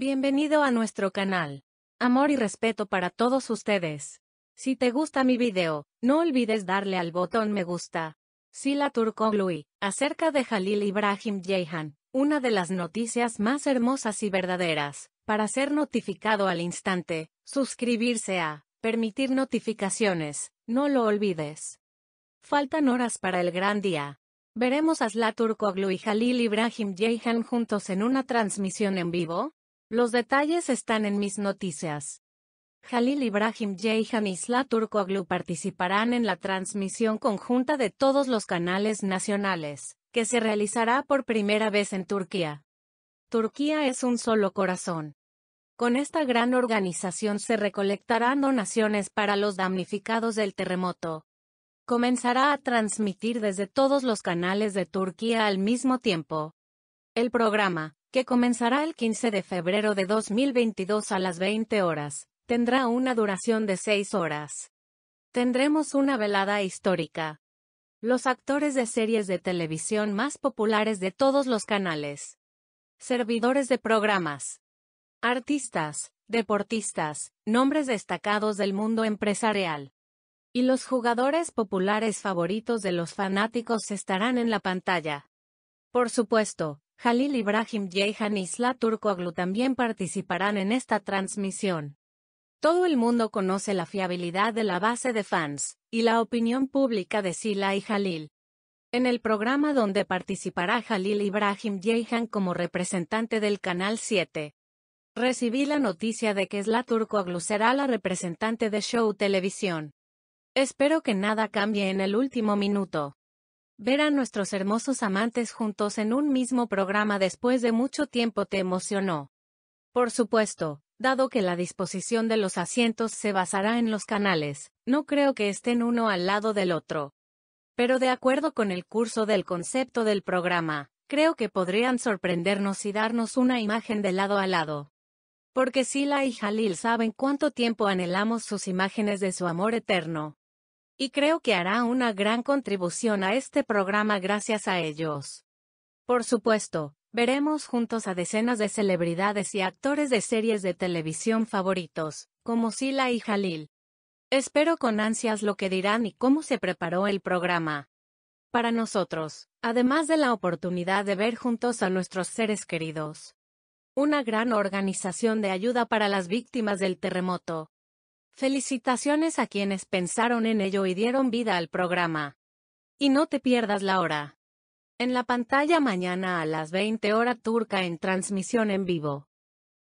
Bienvenido a nuestro canal. Amor y respeto para todos ustedes. Si te gusta mi video, no olvides darle al botón me gusta. Sila Turkoglu, acerca de Halil Ibrahim Jehan, una de las noticias más hermosas y verdaderas, para ser notificado al instante, suscribirse a, permitir notificaciones, no lo olvides. Faltan horas para el gran día. Veremos a Sla Turkoglu y Halil Ibrahim Jehan juntos en una transmisión en vivo, los detalles están en mis noticias. Jalil Ibrahim Jeyhan y Isla Turkoaglu participarán en la transmisión conjunta de todos los canales nacionales, que se realizará por primera vez en Turquía. Turquía es un solo corazón. Con esta gran organización se recolectarán donaciones para los damnificados del terremoto. Comenzará a transmitir desde todos los canales de Turquía al mismo tiempo. El programa, que comenzará el 15 de febrero de 2022 a las 20 horas, tendrá una duración de 6 horas. Tendremos una velada histórica. Los actores de series de televisión más populares de todos los canales. Servidores de programas. Artistas, deportistas, nombres destacados del mundo empresarial. Y los jugadores populares favoritos de los fanáticos estarán en la pantalla. Por supuesto, Jalil Ibrahim yehan y Sla Turkoglu también participarán en esta transmisión. Todo el mundo conoce la fiabilidad de la base de fans, y la opinión pública de Sila y Jalil. En el programa donde participará Jalil Ibrahim yehan como representante del Canal 7. Recibí la noticia de que Sla Turkoglu será la representante de Show Televisión. Espero que nada cambie en el último minuto. Ver a nuestros hermosos amantes juntos en un mismo programa después de mucho tiempo te emocionó. Por supuesto, dado que la disposición de los asientos se basará en los canales, no creo que estén uno al lado del otro. Pero de acuerdo con el curso del concepto del programa, creo que podrían sorprendernos y darnos una imagen de lado a lado. Porque Sila y Halil saben cuánto tiempo anhelamos sus imágenes de su amor eterno y creo que hará una gran contribución a este programa gracias a ellos. Por supuesto, veremos juntos a decenas de celebridades y actores de series de televisión favoritos, como Sila y Jalil. Espero con ansias lo que dirán y cómo se preparó el programa. Para nosotros, además de la oportunidad de ver juntos a nuestros seres queridos. Una gran organización de ayuda para las víctimas del terremoto, Felicitaciones a quienes pensaron en ello y dieron vida al programa. Y no te pierdas la hora. En la pantalla mañana a las 20 hora turca en transmisión en vivo.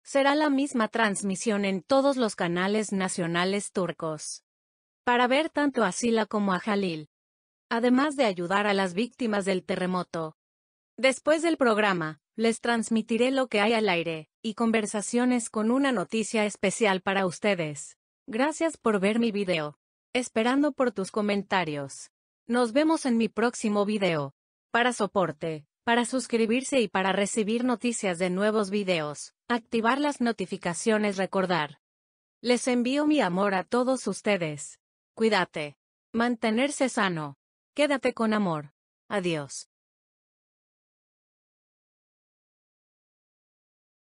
Será la misma transmisión en todos los canales nacionales turcos. Para ver tanto a Sila como a Jalil. Además de ayudar a las víctimas del terremoto. Después del programa, les transmitiré lo que hay al aire, y conversaciones con una noticia especial para ustedes. Gracias por ver mi video. Esperando por tus comentarios. Nos vemos en mi próximo video. Para soporte, para suscribirse y para recibir noticias de nuevos videos, activar las notificaciones recordar. Les envío mi amor a todos ustedes. Cuídate. Mantenerse sano. Quédate con amor. Adiós.